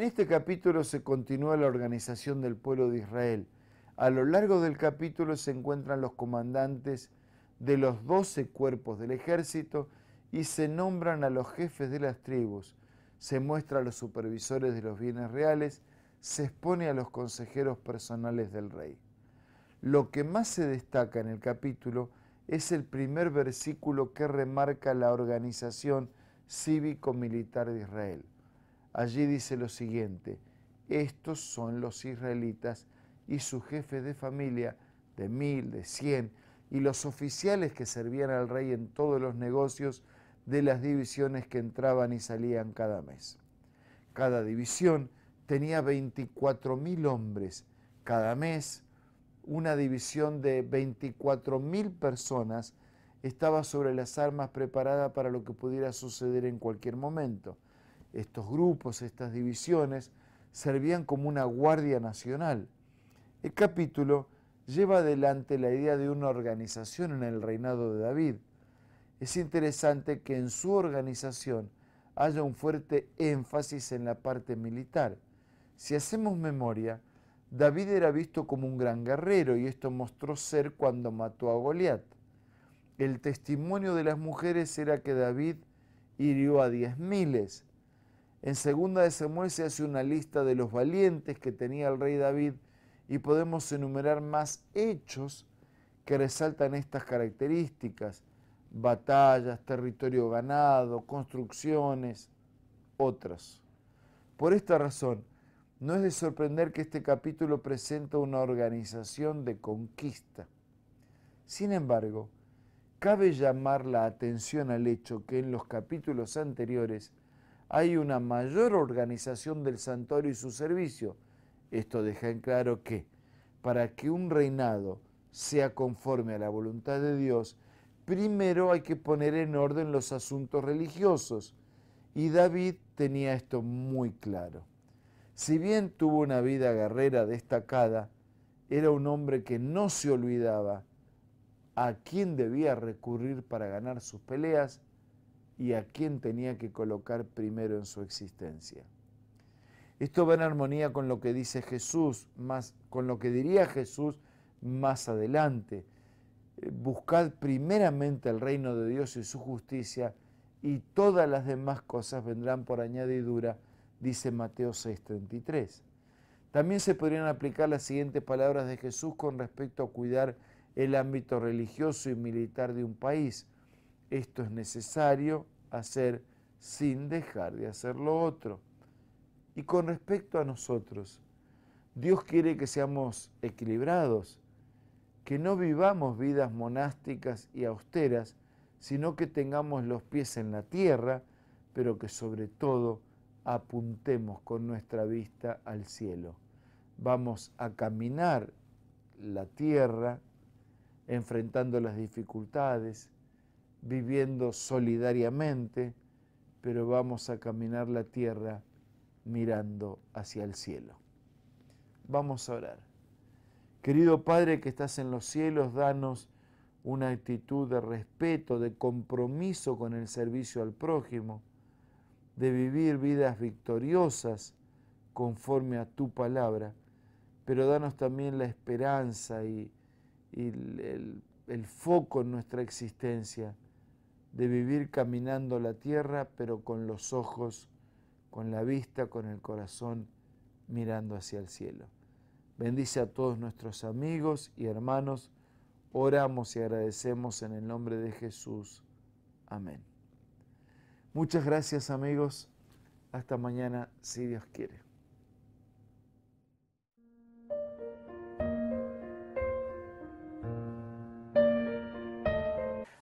En este capítulo se continúa la organización del pueblo de Israel. A lo largo del capítulo se encuentran los comandantes de los doce cuerpos del ejército y se nombran a los jefes de las tribus, se muestra a los supervisores de los bienes reales, se expone a los consejeros personales del rey. Lo que más se destaca en el capítulo es el primer versículo que remarca la organización cívico-militar de Israel. Allí dice lo siguiente, estos son los israelitas y sus jefes de familia de mil, de cien, y los oficiales que servían al rey en todos los negocios de las divisiones que entraban y salían cada mes. Cada división tenía 24 mil hombres. Cada mes, una división de 24 mil personas estaba sobre las armas preparada para lo que pudiera suceder en cualquier momento estos grupos, estas divisiones, servían como una guardia nacional. El capítulo lleva adelante la idea de una organización en el reinado de David. Es interesante que en su organización haya un fuerte énfasis en la parte militar. Si hacemos memoria, David era visto como un gran guerrero y esto mostró ser cuando mató a Goliat. El testimonio de las mujeres era que David hirió a diez miles en segunda de Samuel se hace una lista de los valientes que tenía el rey David y podemos enumerar más hechos que resaltan estas características, batallas, territorio ganado, construcciones, otras. Por esta razón, no es de sorprender que este capítulo presenta una organización de conquista. Sin embargo, cabe llamar la atención al hecho que en los capítulos anteriores hay una mayor organización del santuario y su servicio. Esto deja en claro que para que un reinado sea conforme a la voluntad de Dios, primero hay que poner en orden los asuntos religiosos. Y David tenía esto muy claro. Si bien tuvo una vida guerrera destacada, era un hombre que no se olvidaba a quién debía recurrir para ganar sus peleas y a quién tenía que colocar primero en su existencia. Esto va en armonía con lo que dice Jesús, más, con lo que diría Jesús más adelante. Eh, buscad primeramente el reino de Dios y su justicia, y todas las demás cosas vendrán por añadidura, dice Mateo 6:33. También se podrían aplicar las siguientes palabras de Jesús con respecto a cuidar el ámbito religioso y militar de un país. Esto es necesario hacer sin dejar de hacer lo otro. Y con respecto a nosotros, Dios quiere que seamos equilibrados, que no vivamos vidas monásticas y austeras, sino que tengamos los pies en la tierra, pero que sobre todo apuntemos con nuestra vista al cielo. Vamos a caminar la tierra enfrentando las dificultades, viviendo solidariamente, pero vamos a caminar la tierra mirando hacia el cielo. Vamos a orar. Querido Padre que estás en los cielos, danos una actitud de respeto, de compromiso con el servicio al prójimo, de vivir vidas victoriosas conforme a tu palabra, pero danos también la esperanza y, el foco en nuestra existencia de vivir caminando la tierra, pero con los ojos, con la vista, con el corazón, mirando hacia el cielo. Bendice a todos nuestros amigos y hermanos. Oramos y agradecemos en el nombre de Jesús. Amén. Muchas gracias amigos. Hasta mañana, si Dios quiere.